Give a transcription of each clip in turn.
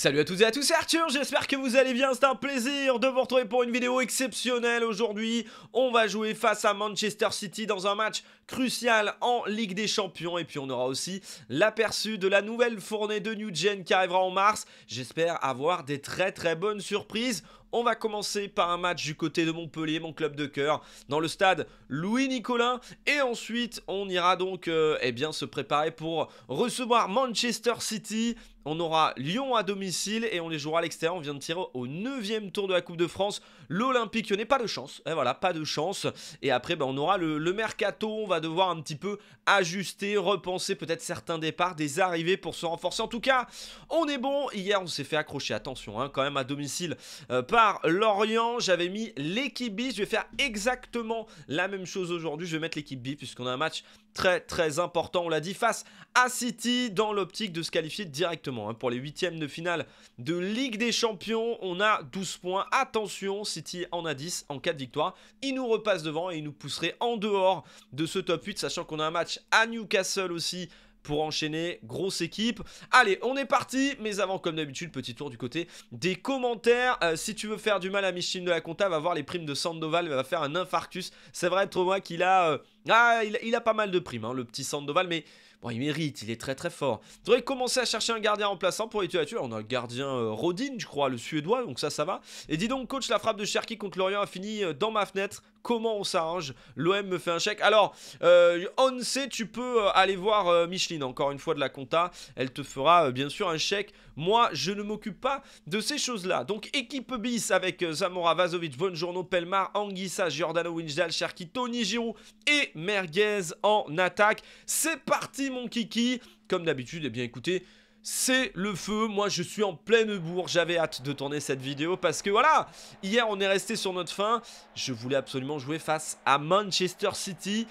Salut à toutes et à tous, c'est Arthur, j'espère que vous allez bien, c'est un plaisir de vous retrouver pour une vidéo exceptionnelle aujourd'hui. On va jouer face à Manchester City dans un match crucial en Ligue des Champions et puis on aura aussi l'aperçu de la nouvelle fournée de New Gen qui arrivera en mars. J'espère avoir des très très bonnes surprises. On va commencer par un match du côté de Montpellier, mon club de cœur, dans le stade Louis-Nicolin. Et ensuite, on ira donc euh, eh bien, se préparer pour recevoir Manchester City. On aura Lyon à domicile et on les jouera à l'extérieur. On vient de tirer au 9 tour de la Coupe de France. L'Olympique a pas de chance. Eh voilà, pas de chance. Et après, ben, on aura le, mercato. On va devoir un petit peu ajuster, repenser peut-être certains départs, des arrivées pour se renforcer. En tout cas, on est bon. Hier, on s'est fait accrocher. Attention, hein, quand même à domicile. Euh, par Lorient. J'avais mis l'équipe B. Je vais faire exactement la même chose aujourd'hui. Je vais mettre l'équipe B puisqu'on a un match très très important, on l'a dit, face à City dans l'optique de se qualifier directement hein. pour les huitièmes de finale de Ligue des Champions. On a 12 points. Attention, City en a 10 en cas de victoire. Il nous repasse devant et il nous pousserait en dehors de ce top 8, sachant qu'on a un match à Newcastle aussi pour enchaîner. Grosse équipe. Allez, on est parti. Mais avant, comme d'habitude, petit tour du côté des commentaires. Euh, si tu veux faire du mal à Michine de la Conta, va voir les primes de Sandoval. Il va faire un infarctus. C'est vrai, moi qu'il a... Euh, ah, il, a pas mal de primes, hein, le petit Sandoval, mais... Bon, il mérite, il est très très fort. Il devrais commencer à chercher un gardien remplaçant pour les tuer à tuer. On a le gardien euh, Rodin, je crois, le suédois, donc ça, ça va. Et dis donc, coach, la frappe de Cherki contre Lorient a fini dans ma fenêtre comment on s'arrange. L'OM me fait un chèque. Alors, euh, on sait, tu peux euh, aller voir euh, Micheline, encore une fois, de la compta. Elle te fera euh, bien sûr un chèque. Moi, je ne m'occupe pas de ces choses-là. Donc, équipe bis avec Zamora, Vazovic, Bonjourno, Pelmar, Anguissa, Giordano, Winjdal, Cherki, Tony Giroud et Merguez en attaque. C'est parti, mon kiki. Comme d'habitude, eh bien écoutez, c'est le feu, moi je suis en pleine bourre, j'avais hâte de tourner cette vidéo parce que voilà, hier on est resté sur notre fin, je voulais absolument jouer face à Manchester City,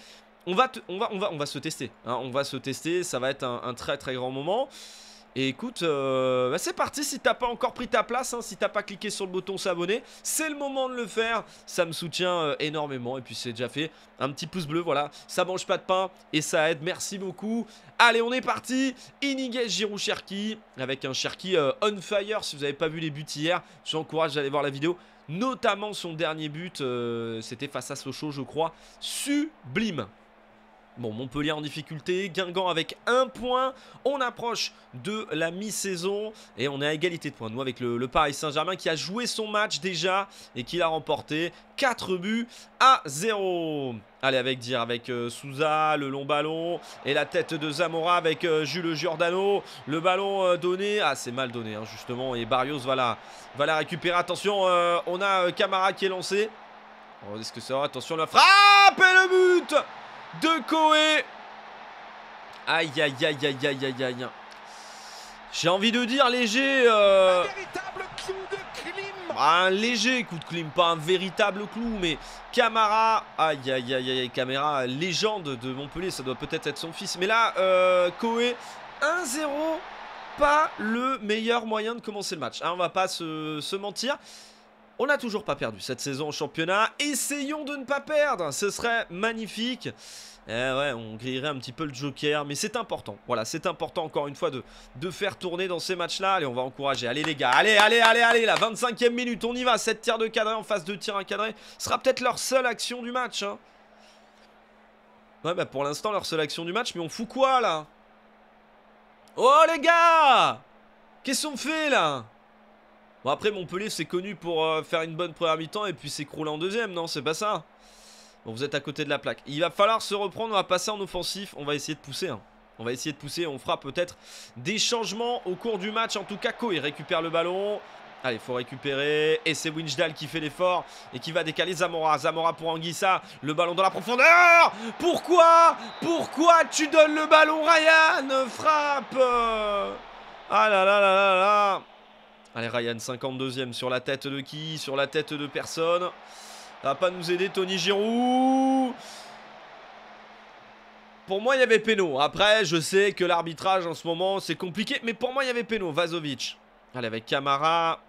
on va, on va, on va, on va se tester, hein. on va se tester, ça va être un très très grand moment, et écoute, euh, bah, c'est parti, si t'as pas encore pris ta place, hein, si t'as pas cliqué sur le bouton s'abonner, c'est le moment de le faire, ça me soutient euh, énormément, et puis c'est déjà fait, un petit pouce bleu, voilà, ça mange pas de pain, et ça aide, merci beaucoup. Allez, on est parti, Iniguez Giroud Cherki, avec un Cherki euh, on fire, si vous avez pas vu les buts hier, je vous encourage d'aller voir la vidéo, notamment son dernier but, c'était face à Sochaux, je crois, sublime. Bon, Montpellier en difficulté, Guingamp avec un point. On approche de la mi-saison et on est à égalité de points. Nous, avec le, Paris Saint-Germain qui a joué son match déjà et qui l'a remporté 4 buts à 0. Allez, avec dire, avec euh, Souza, le long ballon et la tête de Zamora avec euh, Jules Giordano. Le ballon euh, donné, ah c'est mal donné hein, justement et Barrios va la, va la récupérer. Attention, on a Camara qui est lancé. on- oh, ce que ça attention la frappe et le but de Koé. Aïe, aïe, aïe, aïe, aïe, aïe, aïe. J'ai envie de dire léger. Euh, un véritable clou de clim. Un léger coup de clim, pas un véritable clou, mais Camara. Aïe, aïe, aïe, aïe, Camara, légende de Montpellier, ça doit peut-être être son fils. Mais là, euh, 1-0 pas le meilleur moyen de commencer le match. Hein, on va pas se, se mentir. On n'a toujours pas perdu cette saison au championnat. Essayons de ne pas perdre. Ce serait magnifique. Eh ouais, on grillerait un petit peu le joker, mais c'est important. Voilà, c'est important encore une fois de, de faire tourner dans ces matchs-là. Allez, on va encourager. Allez les gars, allez, allez, allez, allez, la 25e minute, on y va. 7 tirs de cadré en face de tirs encadré. Ce sera peut-être leur seule action du match. Hein. Ouais, bah pour l'instant, leur seule action du match, mais on fout quoi là Oh les gars Qu'est-ce qu'on fait là Bon, après, Montpellier, c'est connu pour euh, faire une bonne première mi-temps et puis s'écrouler en deuxième, non C'est pas ça Bon, vous êtes à côté de la plaque. Il va falloir se reprendre, on va passer en offensif, on va essayer de pousser, hein. On va essayer de pousser, on fera peut-être des changements au cours du match. En tout cas, Ko, il récupère le ballon. Allez, faut récupérer. Et c'est Winchdale qui fait l'effort et qui va décaler Zamora. Zamora pour Anguissa. Le ballon dans la profondeur. Pourquoi Pourquoi tu donnes le ballon, Ryan Frappe Ah là là là là là Allez Ryan, 52 ème sur la tête de qui Sur la tête de personne. Ça va pas nous aider Tony Giroud pour moi, il y avait Péno. Après, je sais que l'arbitrage en ce moment, c'est compliqué. Mais pour moi, il y avait Péno. Vazovic. Allez, avec Camara.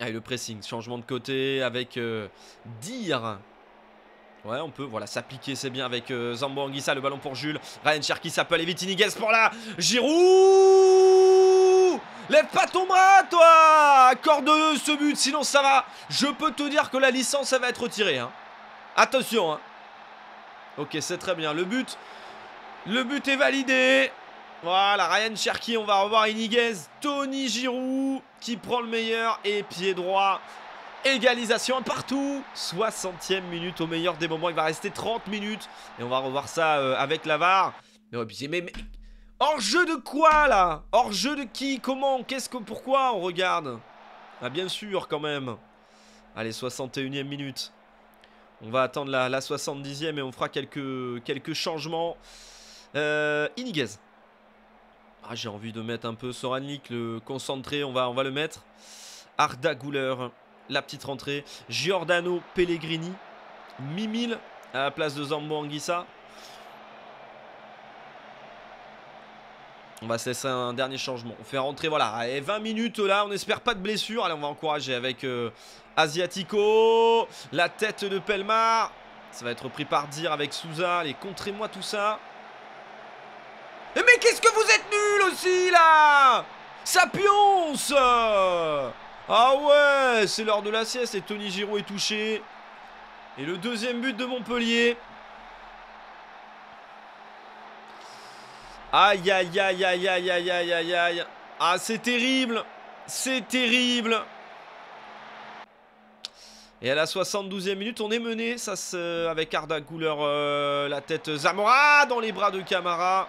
Allez, le pressing. Changement de côté avec euh, Dire. Ouais, on peut, voilà, s'appliquer, c'est bien avec euh, Zambo Anguissa, le ballon pour Jules. Ryan Cherki, ça peut aller vite, Iniguez pour là. Giroud Lève pas ton bras, toi Accorde ce but, sinon ça va. Je peux te dire que la licence, ça va être retirée. Hein. Attention. Hein. Ok, c'est très bien. Le but, le but est validé. Voilà, Ryan Cherky, on va revoir Iniguez. Tony Giroud qui prend le meilleur et pied droit. Égalisation partout 60e minute au meilleur des moments, il va rester 30 minutes et on va revoir ça euh, avec l'avare Mais, mais, Hors-jeu de quoi, là Hors-jeu de qui Comment Qu'est-ce que... Pourquoi on regarde Ah, bien sûr, quand même. Allez, 61e minute. On va attendre la, 70e et on fera quelques, quelques changements. Euh, Iniguez. Ah, j'ai envie de mettre un peu Soranlik, le concentré. On va, on va le mettre. Arda Gouler, la petite rentrée. Giordano Pellegrini. Mimil à la place de Zambo Anguissa. On va se un dernier changement. On fait rentrer, voilà. et 20 minutes là. On espère pas de blessure. Allez, on va encourager avec euh, Asiatico. La tête de Pelmar. Ça va être pris par dire avec Souza. Allez, contrez-moi tout ça. Eh, mais qu'est-ce que vous êtes nuls aussi là Ça Ah ouais, c'est l'heure de la sieste et Tony Giroud est touché. Et le deuxième but de Montpellier. Aïe, aïe, aïe, aïe, aïe, aïe, aïe, aïe, aïe. Ah, c'est terrible. C'est terrible. Et à la 72e minute, on est mené. Ça se... Avec Arda Güler, euh, la tête Zamora dans les bras de Camara.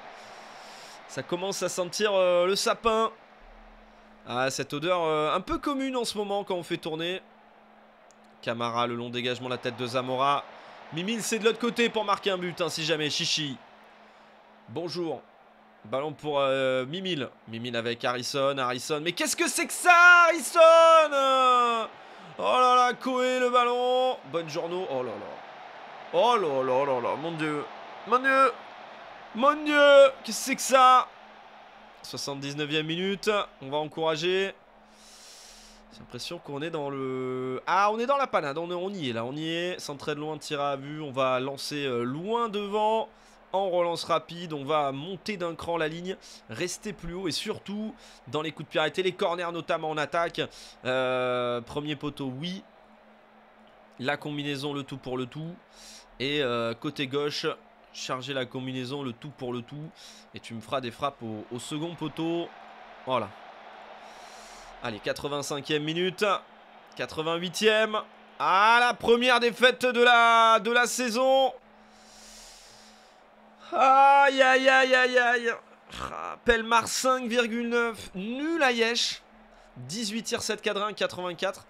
Ça commence à sentir euh, le sapin. Ah, cette odeur euh, un peu commune en ce moment quand on fait tourner. Camara, le long dégagement, la tête de Zamora. Mimil, c'est de l'autre côté pour marquer un but, ainsi hein, si jamais. Chichi. Bonjour. Ballon pour euh, Mimil. Mimil avec Harrison. Harrison. Mais qu'est-ce que c'est que ça, Harrison Oh là là, Koé le ballon. Bonne journée, Oh là là. Oh là là là là. Mon dieu. Mon dieu. Mon dieu. Qu'est-ce que c'est que ça 79e minute. On va encourager. J'ai l'impression qu'on est dans le... Ah, on est dans la panade. On, y est là. On y est. Centré de loin, tir à vue. On va lancer euh, loin devant en relance rapide. On va monter d'un cran la ligne, rester plus haut et surtout dans les coups de pied arrêtés, les corners notamment en attaque. Euh, premier poteau, oui. La combinaison, le tout pour le tout. Et euh, côté gauche, charger la combinaison, le tout pour le tout. Et tu me feras des frappes au, second poteau. Voilà. Allez, 85e minute. 88e. Ah, la première défaite de la, de la saison. Aïe, aïe, aïe, aïe, aïe. Ah, Pelmar 5,9. Nul à Yesh. 18 tirs, 7 cadrins, 84.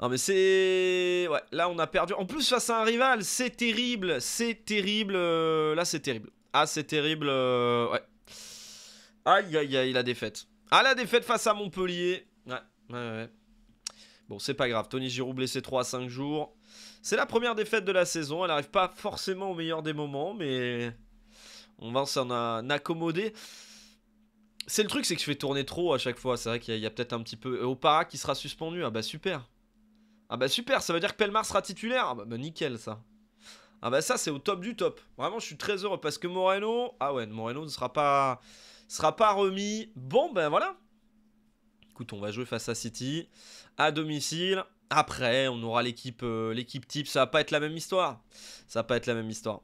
Non mais c'est... Ouais, là on a perdu. En plus face à un rival, c'est terrible. C'est terrible. Euh, là c'est terrible. Ah c'est terrible. Euh, ouais. Aïe, aïe, aïe, la défaite. Ah la défaite face à Montpellier. Ouais, ouais, ouais. Bon, c'est pas grave. Tony Giroud blessé 3 à 5 jours. C'est la première défaite de la saison. Elle n'arrive pas forcément au meilleur des moments, mais on va s'en accommoder. C'est le truc, c'est que je fais tourner trop à chaque fois. C'est vrai qu'il y a, peut-être un petit peu. Euh, Opara qui sera suspendu. Ah bah super. Ah bah super, ça veut dire que Pelmar sera titulaire. Ah bah, bah, nickel ça. Ah bah ça c'est au top du top. Vraiment je suis très heureux parce que Moreno, ah ouais, Moreno ne sera pas sera pas remis. Bon ben voilà. Écoute, on va jouer face à City à domicile. Après, on aura l'équipe euh, l'équipe type, ça va pas être la même histoire. Ça va pas être la même histoire.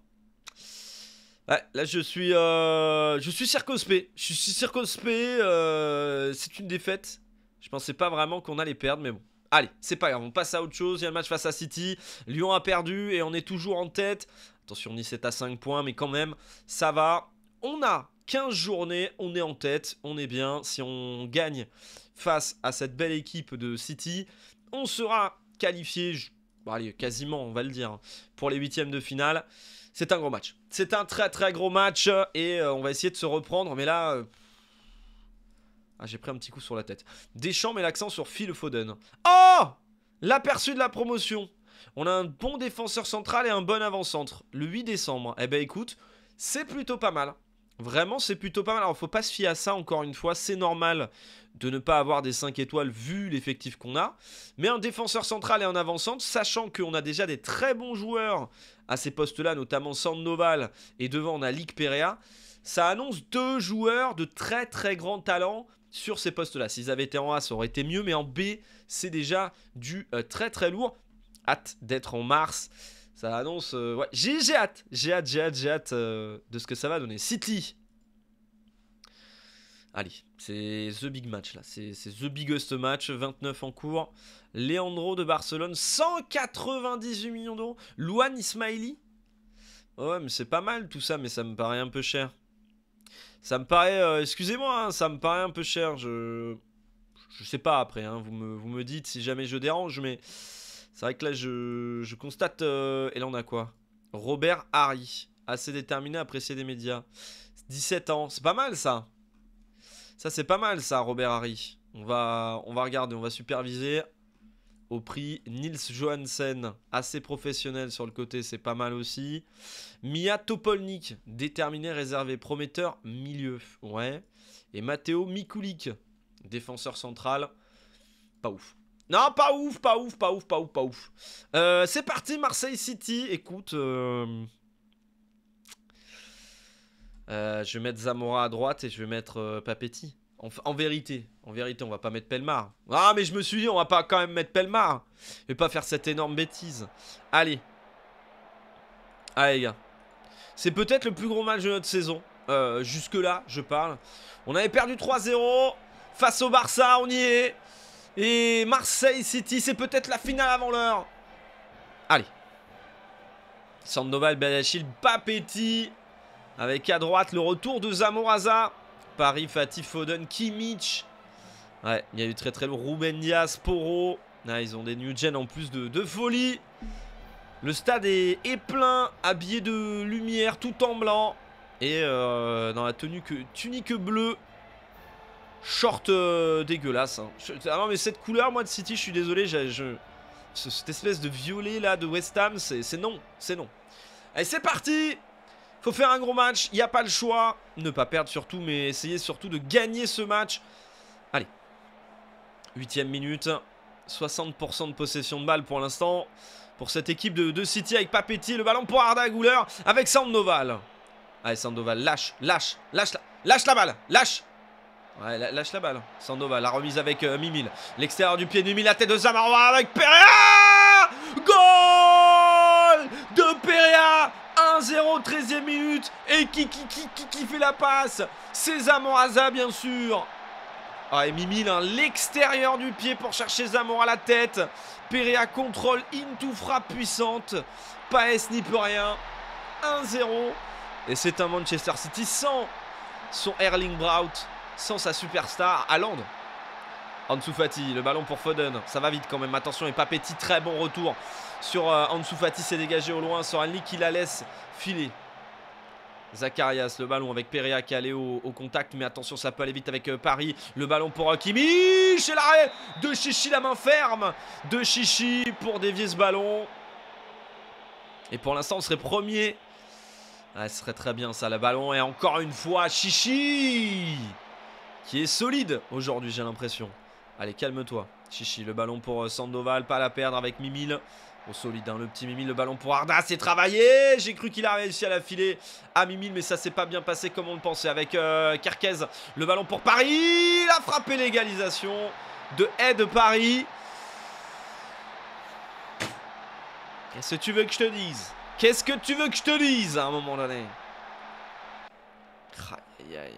Ouais, là je suis euh, je suis circonspect. Je suis circonspect, euh, c'est une défaite. Je pensais pas vraiment qu'on allait perdre mais bon. Allez, c'est pas grave, on passe à autre chose. Il y a le match face à City. Lyon a perdu et on est toujours en tête. Attention, Nice est à 5 points, mais quand même, ça va. On a 15 journées, on est en tête, on est bien. Si on gagne face à cette belle équipe de City, on sera qualifié, quasiment, on va le dire, pour les huitièmes de finale. C'est un gros match. C'est un très très gros match et euh, on va essayer de se reprendre. Mais là, euh, ah, j'ai pris un petit coup sur la tête. Deschamps met l'accent sur Phil Foden. Oh L'aperçu de la promotion. On a un bon défenseur central et un bon avant-centre. Le 8 décembre. Eh ben écoute, c'est plutôt pas mal. Vraiment, c'est plutôt pas mal. Alors, faut pas se fier à ça, encore une fois, c'est normal de ne pas avoir des 5 étoiles vu l'effectif qu'on a. Mais un défenseur central et un avançante, sachant qu'on a déjà des très bons joueurs à ces postes-là, notamment Sand Noval et devant on a Lick Perea, ça annonce deux joueurs de très très grand talent sur ces postes-là. S'ils avaient été en A, ça aurait été mieux, mais en B, c'est déjà du euh, très très lourd. Hâte d'être en mars. Ça annonce... Euh, j'ai hâte, j'ai hâte, j'ai hâte, euh, de ce que ça va donner. City, Allez, c'est The Big Match là, c'est The Biggest Match, 29 en cours. Leandro de Barcelone, 198 millions d'euros. Luan Ismaili Ouais, mais c'est pas mal tout ça, mais ça me paraît un peu cher. Ça me paraît, euh, excusez-moi, hein, ça me paraît un peu cher. Je, je sais pas après, hein. vous, me, vous me dites si jamais je dérange, mais c'est vrai que là je, constate. Euh, et là on a quoi Robert Harry, assez déterminé, apprécier des médias. 17 ans, c'est pas mal ça. Ça, c'est pas mal, ça, Robert Harry. On va, on va regarder, on va superviser au prix Nils Johansen, assez professionnel sur le côté, c'est pas mal aussi. Mia Topolnik, déterminé, réservé, prometteur, milieu, ouais. Et Matteo Mikulik, défenseur central, pas ouf. Non, pas ouf, pas ouf, pas ouf, pas ouf, pas ouf. Euh, c'est parti, Marseille City, écoute... Euh, euh, je vais mettre Zamora à droite et je vais mettre euh, Papetti. En, vérité, en vérité, on va pas mettre Pelmar. Ah, mais je me suis dit, on va pas quand même mettre Pelmar. Je vais pas faire cette énorme bêtise. Allez. Allez, les gars. C'est peut-être le plus gros match de notre saison. Euh, jusque-là, je parle. On avait perdu 3-0 face au Barça, on y est. Et Marseille City, c'est peut-être la finale avant l'heure. Allez. Sandoval, Benachil, Papetti. Avec à droite le retour de Zamoraza. Paris, Fatih Foden, Ouais, il y a eu très très long. Ruben Sporo. Poro. Ah, ils ont des new gen en plus de, folie. Le stade est, est, plein, habillé de lumière, tout en blanc. Et euh, dans la tenue que, tunique bleue. Short euh, dégueulasse. Hein. Ah non, mais cette couleur, moi, de City, je suis désolé. Je, cette espèce de violet là de West Ham, c'est non. C'est non. Allez, c'est parti faire un gros match, il n'y a pas le choix. Ne pas perdre surtout, mais essayer surtout de gagner ce match. Allez. Huitième minute. 60% de possession de balle pour l'instant. Pour cette équipe de, City avec Papetti. Le ballon pour Arda Gouler avec Sandoval. Allez, Sandoval, lâche, lâche, lâche la, lâche la balle, lâche. Ouais, lâche la balle. Sandoval, la remise avec euh, Mimil. L'extérieur du pied de la tête de Zamarwa avec Pereira Go 1-0, 13e minute. Et qui, qui, fait la passe C'est Zamoraza, bien sûr. Ah, et Mimi l'extérieur du pied pour chercher Zamor à la tête. Perea contrôle, into frappe puissante. Paes n'y peut rien. 1-0. Et c'est un Manchester City sans son Erling Braut, sans sa superstar, Allende. Ansu le ballon pour Foden. Ça va vite quand même. Attention, et Papeti, très bon retour sur euh, C'est dégagé au loin. Sorenli qui la laisse filer. Zacharias, le ballon avec Perea qui allait au, contact. Mais attention, ça peut aller vite avec euh, Paris. Le ballon pour euh, Kimi. Chez l'arrêt de Chichi, la main ferme de Chichi pour dévier ce ballon. Et pour l'instant, on serait premier. ce serait très bien ça, le ballon. Et encore une fois, Chichi qui est solide aujourd'hui, j'ai l'impression. Allez, calme-toi. Chichi, le ballon pour euh, Sandoval, pas à la perdre avec Mimile. Au solide, hein, le petit Mimile, le ballon pour Arda, c'est travaillé J'ai cru qu'il a réussi à la filer à Mimile, mais ça s'est pas bien passé comme on le pensait. Avec euh, le ballon pour Paris, il a frappé l'égalisation de Ed de Paris. Qu'est-ce que tu veux que je te dise Qu'est-ce que tu veux que je te dise à un moment donné Aïe, aïe, aïe.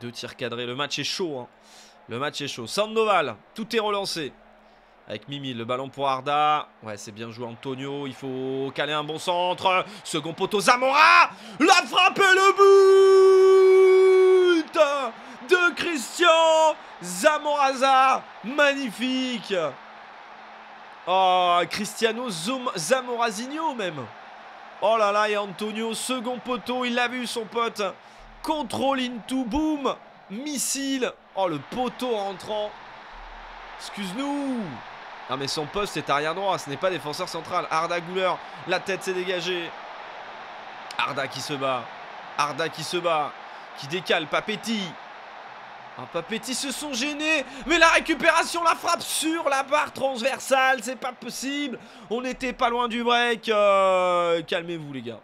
Deux tirs cadrés, le match est chaud. Hein. Le match est chaud. Sandoval, tout est relancé. Avec Mimi, le ballon pour Arda. Ouais, c'est bien joué Antonio. Il faut caler un bon centre. Second poteau, Zamora. La frappe et le but de Christian Zamoraza. Magnifique. Oh, Cristiano Zamorazinho même. Oh là là, et Antonio, second poteau. Il l'a vu, son pote. Contrôle into, boom Missile Oh, le poteau entrant Excuse-nous Non, mais son poste est arrière droit, ce n'est pas défenseur central. Arda gouleur. la tête s'est dégagée. Arda qui se bat. Arda qui se bat. Qui décale, Papetti. Un ah, Papetti se sont gênés. Mais la récupération, la frappe sur la barre transversale. C'est pas possible. On n'était pas loin du break. Euh, calmez-vous, les gars.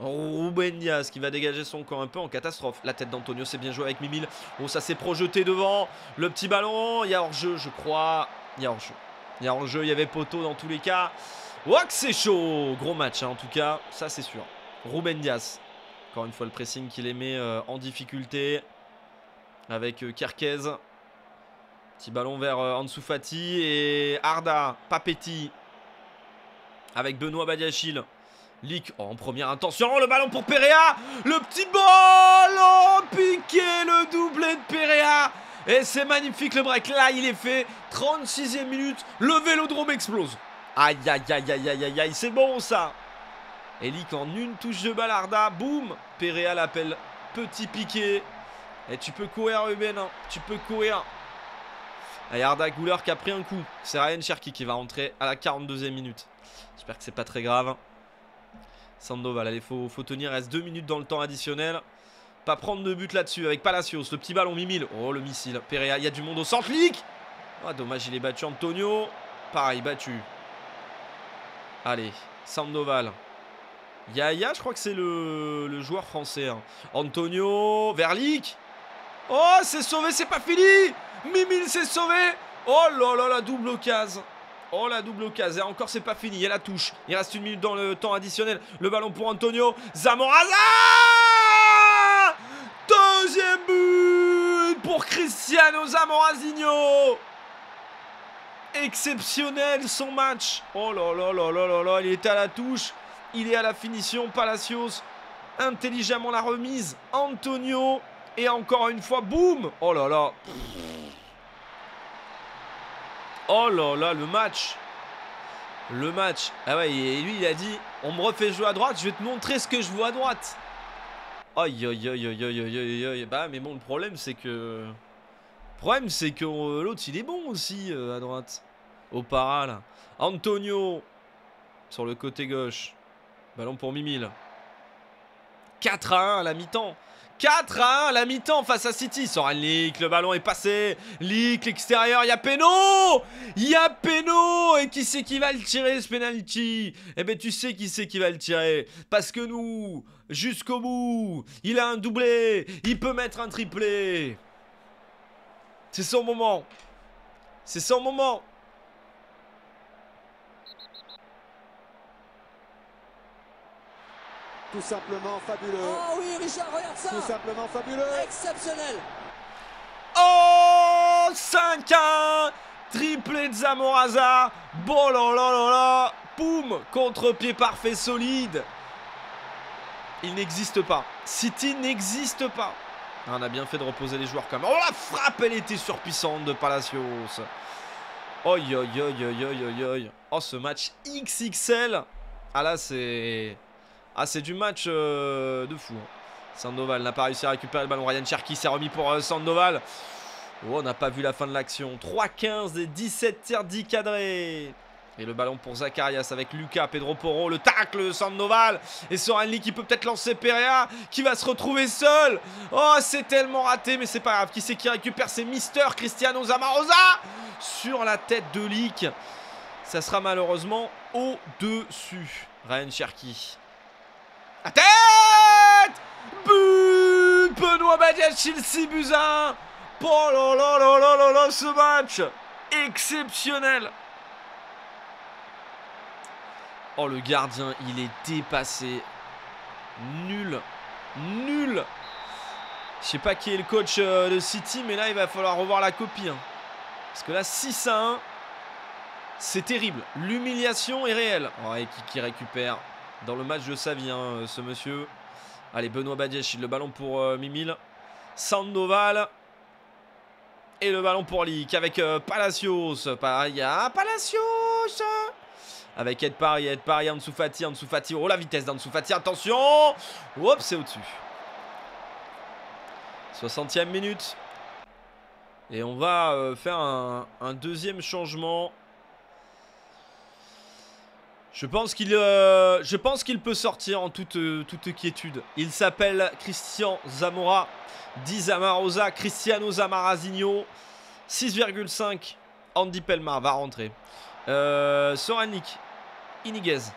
Ruben qui va dégager son camp un peu en catastrophe. La tête d'Antonio, c'est bien joué avec Mimil. Oh ça s'est projeté devant. Le petit ballon. Il y a hors-jeu, je crois. Il y a hors-jeu. Il y a hors-jeu. Il y avait poteau dans tous les cas. Ouah, c'est chaud Gros match, hein, en tout cas. Ça, c'est sûr. Ruben Dias Encore une fois, le pressing qui les met euh, en difficulté. Avec euh, Kerkez. Petit ballon vers euh, Ansoufati et Arda, Papetti. Avec Benoît Badiachil. Lick en première intention, le ballon pour Perea, le petit ballon, piqué, le doublé de Perea, et c'est magnifique le break, là il est fait, 36 ème minute, le vélodrome explose. Aïe aïe aïe aïe aïe aïe aïe, c'est bon ça Et Lick en une touche de Balarda, boum Perea l'appelle petit piqué, et tu peux courir Ruben, hein. tu peux courir et Arda Gouleur qui a pris un coup. C'est Ryan Cherki qui va rentrer à la 42 ème minute. J'espère que c'est pas très grave. Sandoval, allez, faut, faut tenir, reste 2 minutes dans le temps additionnel. Pas prendre de but là-dessus avec Palacios, le petit ballon Mimile. Oh, le missile. Perea, il y a du monde au centre, ah, dommage, il est battu Antonio. Pareil, battu. Allez, Sandoval. Yaya, je crois que c'est le, joueur français. Hein. Antonio, Verlic. Oh, c'est sauvé, c'est pas fini Mimile c'est sauvé Oh là là, la double case Oh la double occasion, encore c'est pas fini, il y a la touche. Il reste une minute dans le temps additionnel. Le ballon pour Antonio Zamoraza Deuxième but pour Cristiano Zamorazinho Exceptionnel son match. Oh là là là là là là, il est à la touche. Il est à la finition, Palacios intelligemment la remise. Antonio et encore une fois boum. Oh là là. Oh là là, le match Le match Ah ouais, et lui, il a dit On me refait jouer à droite, je vais te montrer ce que je vois à droite Aïe, aïe, aïe, aïe, aïe, aïe, aïe, Bah, mais bon, le problème, c'est que. Le problème, c'est que euh, l'autre, il est bon aussi euh, à droite. Au para, là. Antonio Sur le côté gauche. Ballon pour Mimil. 4 à 1 à la mi-temps. 4 à 1 la mi-temps face à City. un Lick, le ballon est passé. Lick, l'extérieur, il y a Péno Il y a Peno, Et qui c'est qui va le tirer ce penalty Eh bien tu sais qui c'est qui va le tirer. Parce que nous, jusqu'au bout, il a un doublé, il peut mettre un triplé. C'est son moment. C'est son moment. tout simplement fabuleux. Oh oui, Richard, regarde ça. Tout simplement fabuleux. Exceptionnel. Oh 5-1 Triplé de Zamoraza. là. Poum Contre-pied parfait solide. Il n'existe pas. City n'existe pas. On a bien fait de reposer les joueurs quand même. Oh la frappe, elle était surpuissante de Palacios. Oi, oi, oi, oi, oi, oi, oi. Oh, ce match XXL. Ah là, c'est... Ah, c'est du match euh, de fou. Hein. Sandoval n'a pas réussi à récupérer le ballon. Ryan Cherki s'est remis pour euh, Sandoval. Oh, on n'a pas vu la fin de l'action. 3-15 et 17 tirs 10 cadrés. Et le ballon pour Zacharias avec Lucas, Pedro Porro, le tacle de Sandoval. Et Lee qui peut peut-être lancer Perea, qui va se retrouver seul. Oh, c'est tellement raté, mais c'est pas grave. Qui c'est qui récupère C'est Mister Cristiano Zamarosa sur la tête de Lick. Ça sera malheureusement au-dessus. Ryan Cherki la tête But Benoît Badiach, il 6 buts Oh là là là là là là, ce match Exceptionnel Oh, le gardien, il est dépassé. Nul Nul Je sais pas qui est le coach euh, de City, mais là, il va falloir revoir la copie. Hein. Parce que là, 6 à 1, c'est terrible. L'humiliation est réelle. Oh, qui, qui récupère dans le match de sa hein, ce monsieur. Allez, Benoît Badiach, le ballon pour euh, Mimil. Sandoval. Et le ballon pour Lick avec euh, Palacios. Paria, Palacios Avec Ed Paris. Ed Paris. Oh, la vitesse d'Ansu attention Hop, c'est au-dessus. 60e minute. Et on va euh, faire un deuxième changement. Euh, je pense qu'il peut sortir en toute, euh, toute quiétude. Il s'appelle Christian Zamora, Di Zamarosa, Cristiano Zamarazinho. 6,5. Andy Pelmar va rentrer. Euh, Soranik, Iniguez,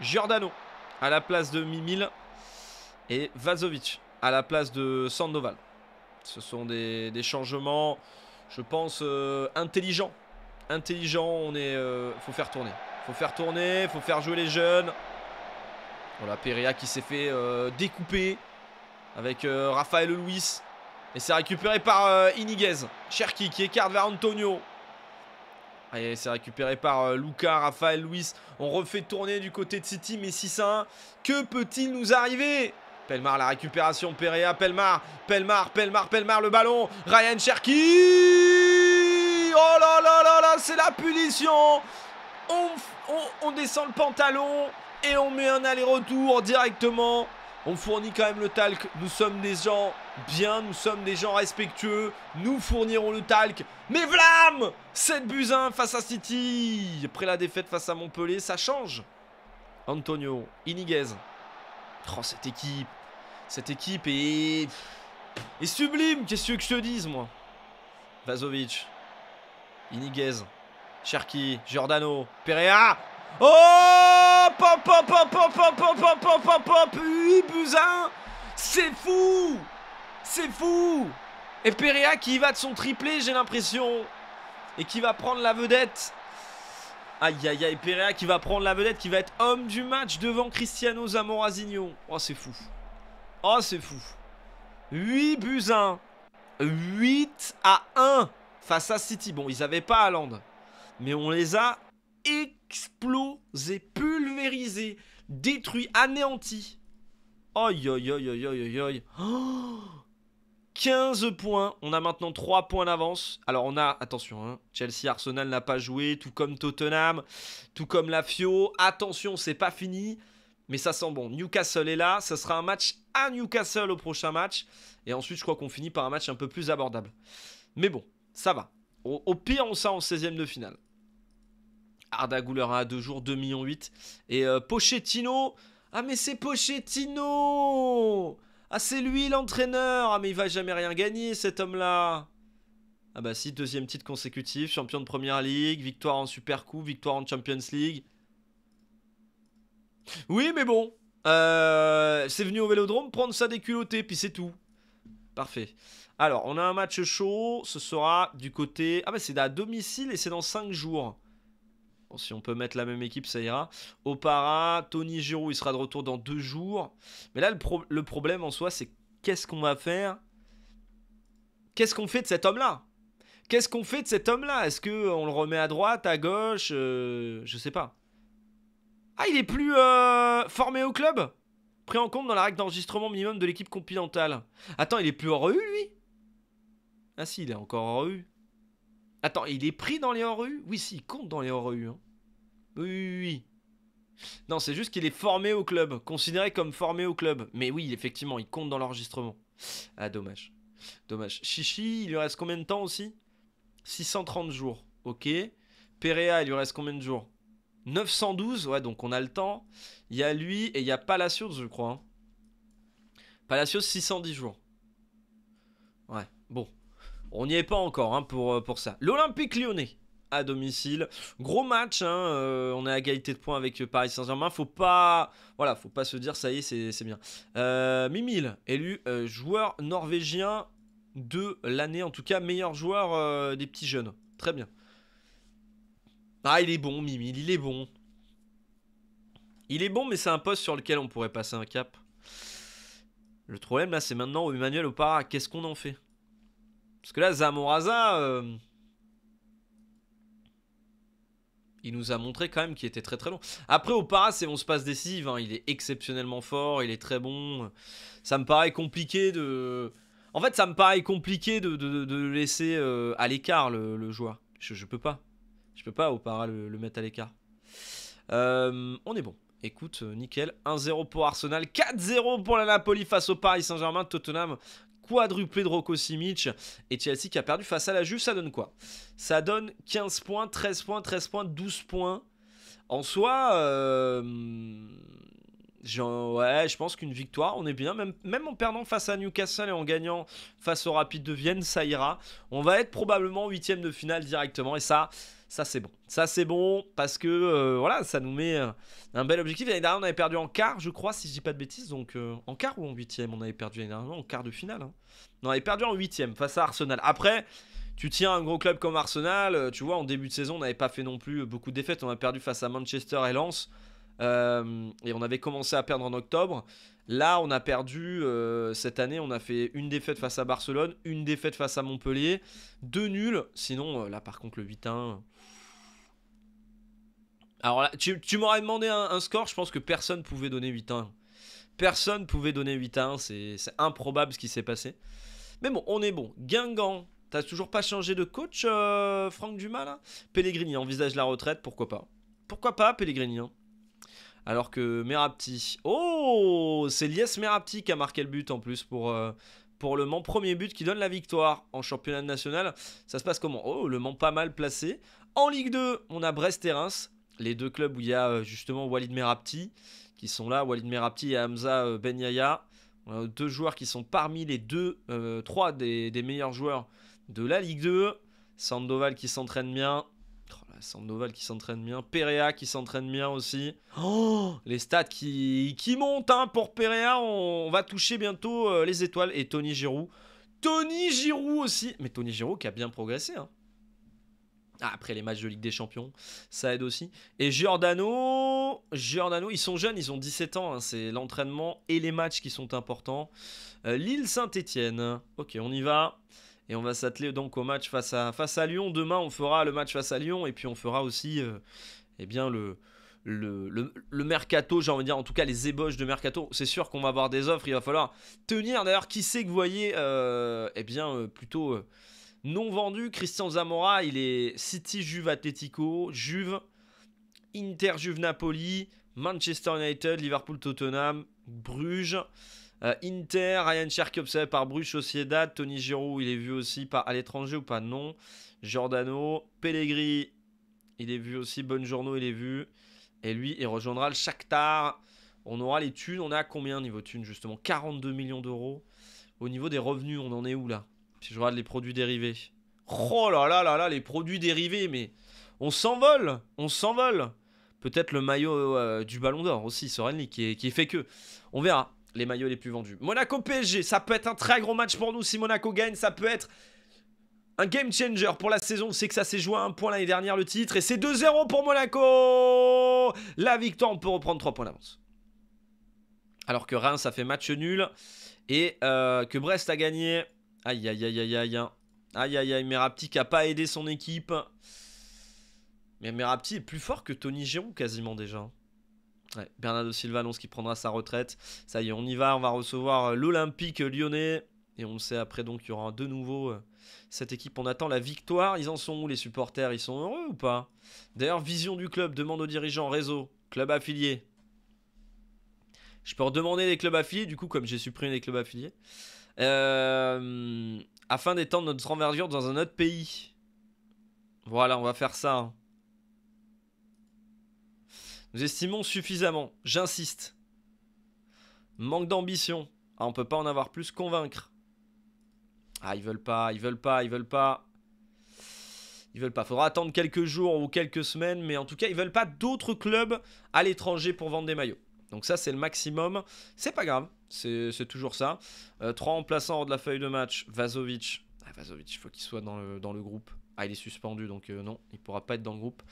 Giordano à la place de Mimil et Vazovic à la place de Sandoval. Ce sont des, changements, je pense, euh, intelligents. Intelligents, on est, faut faire tourner. Faut faire tourner, faut faire jouer les jeunes. Voilà, Perea qui s'est fait euh, découper avec raphaël euh, Rafael Luis. Et c'est récupéré par euh, Iniguez. Cherki qui écarte vers Antonio. Allez, c'est récupéré par Luca, raphaël Luis. On refait tourner du côté de City, mais 6-1. Que peut-il nous arriver Pelmar, la récupération, Perea, Pelmar, Pelmar, Pelmar, Pelmar, le ballon, Ryan Cherki Oh là là là là, c'est la punition on, descend le pantalon et on met un aller-retour directement. On fournit quand même le talc. Nous sommes des gens bien, nous sommes des gens respectueux. Nous fournirons le talc. Mais vlam 7 buts face à City. Après la défaite face à Montpellier, ça change. Antonio, Iniguez. Oh, cette équipe. Cette équipe est... est sublime. Qu'est-ce que je te dise, moi Vazovic. Iniguez. Cherki, Giordano, Perea. Oh 8 C'est fou C'est fou Et Perea qui va de son triplé, j'ai l'impression. Et qui va prendre la vedette. Aïe, aïe, aïe, Perea qui va prendre la vedette, qui va être homme du match devant Cristiano Zamorazinho. Oh, c'est fou. Oh, c'est fou. 8 buts 1. 8 à 1 face à City. Bon, ils n'avaient pas land mais on les a explosés, pulvérisés, détruits, anéantis. Aïe, aïe, aïe, aïe, aïe, aïe. Oh 15 points. On a maintenant 3 points d'avance. Alors on a, attention, hein, Chelsea Arsenal n'a pas joué, tout comme Tottenham, tout comme la Fio. Attention, c'est pas fini. Mais ça sent bon. Newcastle est là. Ce sera un match à Newcastle au prochain match. Et ensuite, je crois qu'on finit par un match un peu plus abordable. Mais bon, ça va. Au, pire, on sent en 16ème de finale. Arda Goulera hein, à 2 jours, 2 millions 8. Et euh, Pochettino, ah mais c'est Pochettino Ah c'est lui l'entraîneur Ah mais il va jamais rien gagner cet homme-là Ah bah si, deuxième titre consécutif, champion de Première Ligue, victoire en Super coup. victoire en Champions League. Oui mais bon, euh, c'est venu au Vélodrome prendre sa des puis c'est tout. Parfait. Alors, on a un match chaud, ce sera du côté... Ah bah c'est à domicile et c'est dans 5 jours si on peut mettre la même équipe, ça ira. Opara, Tony Giroud, il sera de retour dans deux jours. Mais là, le, problème en soi, c'est qu'est-ce qu'on va faire Qu'est-ce qu'on fait de cet homme-là Qu'est-ce qu'on fait de cet homme-là Est-ce qu'on euh, le remet à droite, à gauche euh, Je sais pas. Ah, il est plus euh, formé au club Pris en compte dans la règle d'enregistrement minimum de l'équipe continentale. Attends, il est plus en U lui Ah si, il est encore en U. Attends, il est pris dans les hors-rues Oui, si, compte dans les hors hein. Oui, oui, oui. Non, c'est juste qu'il est formé au club, considéré comme formé au club. Mais oui, effectivement, il compte dans l'enregistrement. Ah, dommage. Dommage. Chichi, il lui reste combien de temps aussi 630 jours. Ok. Perea, il lui reste combien de jours 912, ouais, donc on a le temps. Il y a lui et il y a Palacios, je crois. Hein. Palacios, 610 jours. Ouais, bon on n'y est pas encore hein, pour, euh, pour ça. L'Olympique lyonnais à domicile. Gros match, hein, euh, on est à égalité de points avec euh, Paris Saint-Germain. Faut pas, voilà, faut pas se dire ça y est, c'est bien. Euh, Mimil, élu joueur norvégien de l'année, en tout cas meilleur joueur des petits jeunes. Très bien. Ah, il est bon, Mimil, il est bon. Il est bon, mais c'est un poste sur lequel on pourrait passer un cap. Le problème là, c'est maintenant Emmanuel Opara, qu'est-ce qu'on en fait parce que là, Zamoraza, euh, il nous a montré quand même qu'il était très très long. Après, au c'est mon space décisive. Hein. Il est exceptionnellement fort, il est très bon. Ça me paraît compliqué de. En fait, ça me paraît compliqué de, de, laisser euh, à l'écart le, joueur. Je, ne peux pas. Je peux pas au para le, mettre à l'écart. Euh, on est bon. Écoute, nickel. 1-0 pour Arsenal, 4-0 pour la Napoli face au Paris Saint-Germain. Tottenham quadruplé de Rokosimic, et Chelsea qui a perdu face à la Juve, ça donne quoi Ça donne 15 points, 13 points, 13 points, 12 points. En soi, genre, euh, ouais, je pense qu'une victoire, on est bien. Même, même en perdant face à Newcastle et en gagnant face au Rapide de Vienne, ça ira. On va être probablement huitième de finale directement. Et ça, ça c'est bon. Ça c'est bon parce que euh, voilà, ça nous met euh, un bel objectif. L'année dernière, on avait perdu en quart, je crois, si je dis pas de bêtises. Donc euh, en quart ou en huitième, on avait perdu l'année dernière, en quart de finale. Hein. Non, on avait perdu en huitième face à Arsenal. Après, tu tiens un gros club comme Arsenal. Tu vois, en début de saison, on n'avait pas fait non plus beaucoup de défaites. On a perdu face à Manchester et Lens. et on avait commencé à perdre en octobre. Là, on a perdu euh, cette année. On a fait une défaite face à Barcelone, une défaite face à Montpellier, deux nuls. Sinon, euh, là, par contre, le 8-1. Alors là, tu, m'aurais demandé un, score. Je pense que personne pouvait donner 8-1. Personne pouvait donner 8-1. C'est improbable ce qui s'est passé. Mais bon, on est bon. Guingamp, t'as toujours pas changé de coach, euh, Franck Dumas là Pellegrini envisage la retraite, pourquoi pas Pourquoi pas, Pellegrini hein alors que Merapti. Oh C'est Lies Merapti qui a marqué le but en plus pour, euh, pour le Mans. Premier but qui donne la victoire en championnat national. Ça se passe comment Oh, le Mans pas mal placé. En Ligue 2, on a Brest et Les deux clubs où il y a euh, justement Walid Merapti qui sont là. Walid Merapti et Hamza euh, Benyaya, deux joueurs qui sont parmi les deux, trois des meilleurs joueurs de la Ligue 2. Sandoval qui s'entraîne bien. Bah, Sandoval qui s'entraîne bien. Perea qui s'entraîne bien aussi. Oh, les stats qui, qui montent hein, pour Perea. On, va toucher bientôt euh, les étoiles. Et Tony Giroud. Tony Giroud aussi. Mais Tony Giroud qui a bien progressé. Hein. Ah, après les matchs de Ligue des Champions, ça aide aussi. Et Giordano, Giordano, ils sont jeunes, ils ont 17 ans. Hein. c'est l'entraînement et les matchs qui sont importants. Euh, Lille Saint-Etienne. Ok, on y va. Et on va s'atteler donc au match face à, face à Lyon. Demain, on fera le match face à Lyon. Et puis, on fera aussi euh, eh bien, le, le, mercato, j'ai envie de dire, en tout cas les ébauches de mercato, c'est sûr qu'on va avoir des offres, il va falloir tenir. D'ailleurs, qui c'est que vous voyez euh, eh bien, euh, plutôt non vendu, Christian Zamora, il est City, Juve, Atletico, Juve, Inter, Juve, Napoli, Manchester United, Liverpool, Tottenham, Bruges. Euh, Inter, Ryan observé par Bruce Sociedad, Tony Giroud, il est vu aussi par, à l'étranger ou pas Non. Giordano, Pellegrini, il est vu aussi. Bonne journée, il est vu. Et lui, il rejoindra le Shakhtar. On aura les thunes. On est à combien niveau thunes, justement 42 millions d'euros. Au niveau des revenus, on en est où, là Si je regarde les produits dérivés. Oh là là là là, les produits dérivés, mais... On s'envole On s'envole Peut-être le maillot euh, du Ballon d'Or aussi, Sorenly, qui qui est fait que. On verra les maillots les plus vendus. Monaco PSG, ça peut être un très gros match pour nous si Monaco gagne, ça peut être un game changer pour la saison. C'est que ça s'est joué à un point l'année dernière le titre et c'est 2-0 pour Monaco. La victoire, on peut reprendre 3 points d'avance. Alors que Reims a fait match nul et euh, que Brest a gagné. Aïe aïe aïe aïe aïe. Hein. Aïe aïe aïe, Merapti qui a pas aidé son équipe. Mais Merapti est plus fort que Tony Giron quasiment déjà. Hein. Bernardo Silva annonce qu'il prendra sa retraite. Ça y est, on y va. On va recevoir euh, l'Olympique lyonnais. Et on sait après, donc, il y aura de nouveau euh, cette équipe. On attend la victoire. Ils en sont où, les supporters Ils sont heureux ou pas D'ailleurs, vision du club demande aux dirigeants réseau, club affilié. Je peux redemander les clubs affiliés, du coup, comme j'ai supprimé les clubs affiliés. Euh, afin d'étendre notre envergure dans un autre pays. Voilà, on va faire ça. Hein. Nous estimons suffisamment, j'insiste. Manque d'ambition. Ah, on peut pas en avoir plus, convaincre. Ah, ils veulent pas, ils veulent pas, ils veulent pas. Ils veulent pas. Faudra attendre quelques jours ou quelques semaines, mais en tout cas, ils veulent pas d'autres clubs à l'étranger pour vendre des maillots. Donc ça, c'est le maximum. C'est pas grave, c'est toujours ça. Euh, trois en remplaçants hors de la feuille de match. Vazovic. Ah, Vazovic, il faut qu'il soit dans le groupe. Ah, il est suspendu, donc euh, non, il pourra pas être dans le groupe.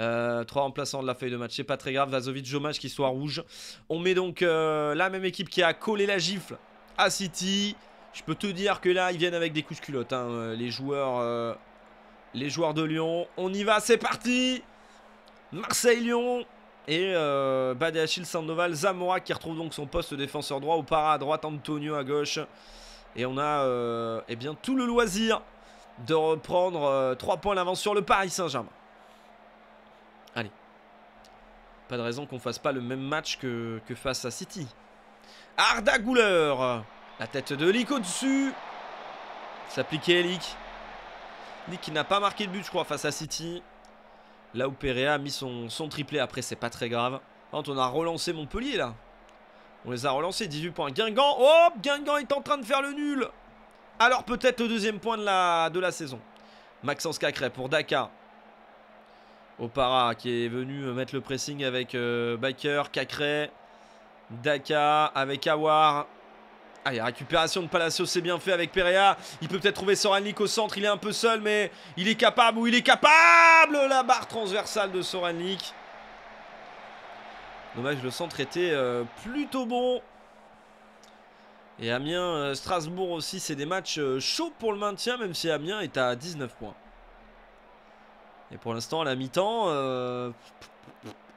Euh, trois remplaçants de la feuille de match, c'est pas très grave. Vazovic, dommage qui soit rouge. On met donc euh, la même équipe qui a collé la gifle à City. Je peux te dire que là, ils viennent avec des coups culottes hein, les joueurs, les joueurs de Lyon. On y va, c'est parti Marseille-Lyon et euh, Achille Sandoval, Zamora qui retrouve donc son poste défenseur droit, para à droite, Antonio à gauche. Et on a eh bien tout le loisir de reprendre 3 euh, points l'avance sur le Paris Saint-Germain. Allez. Pas de raison qu'on fasse pas le même match que, face à City. Arda Gouler. La tête de Lick au-dessus. S'appliquer Lick. Lick qui n'a pas marqué de but, je crois, face à City. Là où Perea a mis son, son triplé. Après, c'est pas très grave. Quand on a relancé Montpellier, là. On les a relancés. 18 points. Guingamp. Oh, Guingamp est en train de faire le nul. Alors peut-être le deuxième point de la, de la saison. Maxence Cacré pour Daka. Opara qui est venu euh, mettre le pressing avec euh, Baker, Cacré, Daka avec Awar. Allez, ah, récupération de Palacio, c'est bien fait avec Perea. Il peut peut-être trouver Soranlik au centre, il est un peu seul, mais il est capable, ou il est capable La barre transversale de Soranlik. Dommage, le centre était euh, plutôt bon. Et Amiens, euh, Strasbourg aussi, c'est des matchs euh, chauds pour le maintien, même si Amiens est à 19 points. Et pour l'instant, à la mi-temps, euh,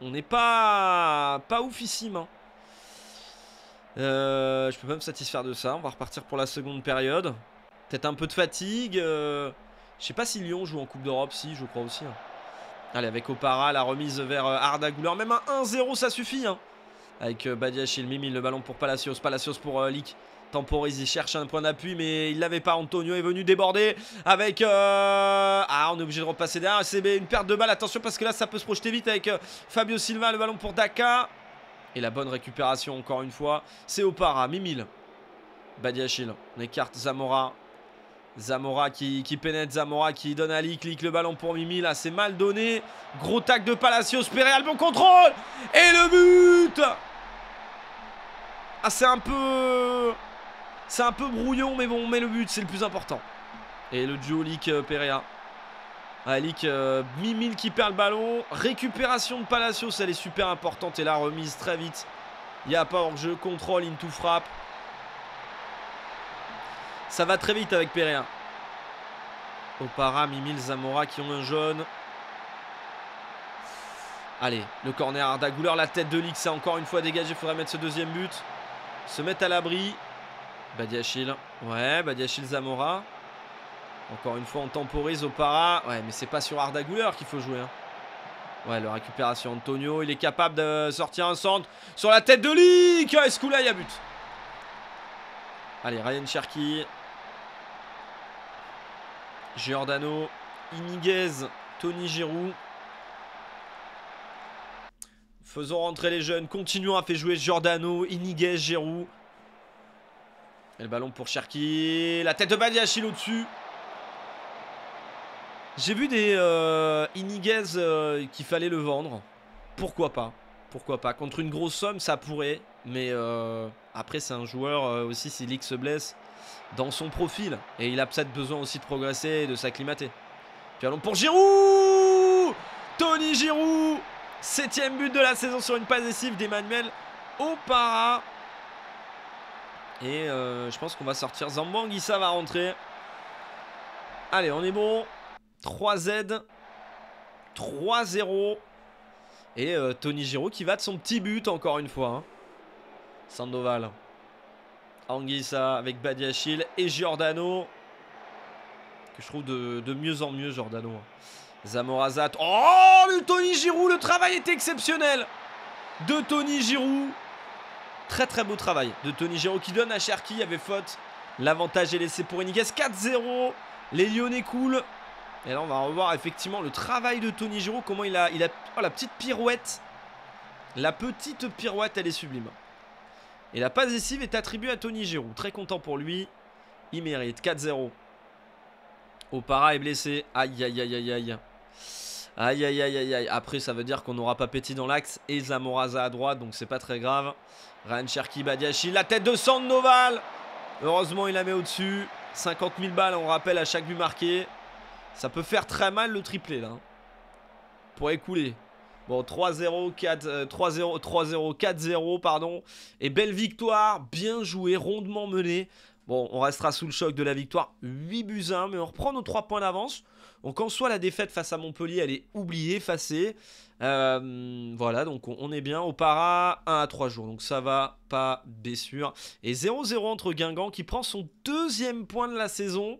on n'est pas, pas oufissime. Hein. Je ne peux pas me satisfaire de ça. On va repartir pour la seconde période. Peut-être un peu de fatigue. je ne sais pas si Lyon joue en Coupe d'Europe. Si, je crois aussi. Hein. Allez, avec Opara, la remise vers Arda Même un 1-0, ça suffit. Hein avec euh, Badiachil. Mimil le ballon pour Palacios. Palacios pour euh, Lick. Temporise, il cherche un point d'appui, mais il l'avait pas. Antonio est venu déborder avec. Euh, ah, on est obligé de repasser derrière. C'est une perte de balle. Attention, parce que là, ça peut se projeter vite avec Fabio Silva. Le ballon pour Daka. Et la bonne récupération, encore une fois. C'est Opara, Mimil. Badiachil. On écarte Zamora. Zamora qui, pénètre, Zamora qui donne à Lick clique le ballon pour Mimi, là c'est mal donné. Gros tac de Palacios, le bon contrôle Et le but Ah c'est un peu... C'est un peu brouillon, mais bon, mais le but, c'est le plus important. Et le duo Lick Perea. Lick, qui perd le ballon. Récupération de Palacios, elle est super importante. Et la remise très vite. Il n'y a pas hors-jeu. Contrôle, into frappe. Ça va très vite avec Perea. Opara, Mimil, Zamora qui ont un jaune. Allez, le corner Arda la tête de c'est encore une fois dégagé. Il faudrait mettre ce deuxième but. Se mettre à l'abri. Badiachil. Ouais, Badiachil Zamora. Encore une fois, on temporise Opara. Ouais, mais c'est pas sur Arda qu'il faut jouer. Hein. Ouais, la récupération Antonio. Il est capable de sortir un centre sur la tête de Lick. Ah, Escoula, il y a but. Allez, Ryan Cherki. Giordano, Iniguez, Tony Giroud. Faisons rentrer les jeunes. Continuons à faire jouer Giordano, Iniguez, Giroud. Et le ballon pour Cherki. La tête de Badiachil au-dessus. J'ai vu des euh, Iniguez euh, qu'il fallait le vendre. Pourquoi pas Pourquoi pas Contre une grosse somme, ça pourrait. Mais euh, après, c'est un joueur aussi, si Lick se blesse, dans son profil. Et il a peut-être besoin aussi de progresser et de s'acclimater. Puis allons pour Giroud Tony Giroud Septième but de la saison sur une passe décisive d'Emmanuel Opara. Et euh, je pense qu'on va sortir Zambangui, ça va rentrer. Allez, on est bon. 3Z. 3-0. Et euh, Tony Giroud qui va de son petit but encore une fois. Hein. Sandoval. Anguissa avec Badiachil et Giordano. Que je trouve de, mieux en mieux, Giordano. Hein. Zamorazat. Oh, le Tony Giroud, le travail est exceptionnel de Tony Giroud. Très très beau travail de Tony Giroud qui donne à Cherki. Il y avait faute. L'avantage est laissé pour Iniguez 4-0. Les Lyonnais coulent. Et là, on va revoir effectivement le travail de Tony Giroud. Comment il a. Il a oh, la petite pirouette. La petite pirouette, elle est sublime. Et la passe décisive est attribuée à Tony Giroud. Très content pour lui. Il mérite. 4-0. Opara est blessé. Aïe, aïe, aïe, aïe, aïe. Aïe, aïe, aïe, aïe, aïe. Après, ça veut dire qu'on n'aura pas Petit dans l'axe et Zamoraza à droite, donc c'est pas très grave. Ryan Cherki, Badiachi, la tête de Sandoval. Heureusement, il la met au-dessus. 50 000 balles, on rappelle, à chaque but marqué. Ça peut faire très mal le triplé, là. Hein. Pour écouler. Bon, 3-0, 4-0, 3-0, 4-0, pardon. Et belle victoire, bien joué, rondement mené. Bon, on restera sous le choc de la victoire, 8 buts 1, mais on reprend nos 3 points d'avance. Donc en soi, la défaite face à Montpellier, elle est oubliée, effacée. Euh, voilà, donc on est bien. Au para, 1 à 3 jours, donc ça va, pas blessure. Et 0-0 entre Guingamp qui prend son deuxième point de la saison.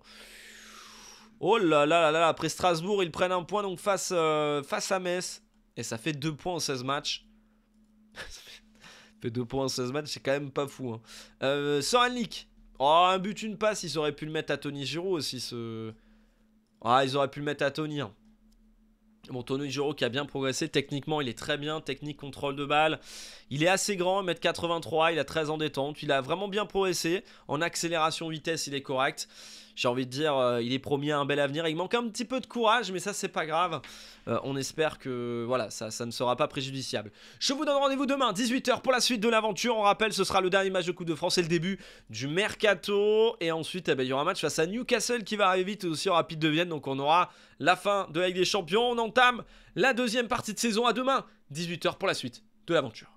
Oh là là là là, après Strasbourg, ils prennent un point donc face, euh, face à Metz. Et ça fait 2 points en 16 matchs. ça fait 2 points en 16 matchs, c'est quand même pas fou. Hein. Euh, Oh, un but, une passe. Ils auraient pu le mettre à Tony Giraud aussi. Ah, ils auraient pu le mettre à Tony. Hein. Bon, Tony Giraud qui a bien progressé. Techniquement, il est très bien. Technique, contrôle de balle. Il est assez grand, 1m83. Il a 13 ans détente. Il a vraiment bien progressé. En accélération, vitesse, il est correct. J'ai envie de dire, euh, il est promis à un bel avenir. Il manque un petit peu de courage, mais ça, c'est pas grave. Euh, on espère que voilà, ça, ça ne sera pas préjudiciable. Je vous donne rendez-vous demain, 18h, pour la suite de l'aventure. On rappelle, ce sera le dernier match de Coupe de France et le début du mercato. Et ensuite, eh ben, il y aura un match face à Newcastle qui va arriver vite aussi Rapide de Vienne. Donc, on aura la fin de la des Champions. On entame la deuxième partie de saison à demain, 18h, pour la suite de l'aventure.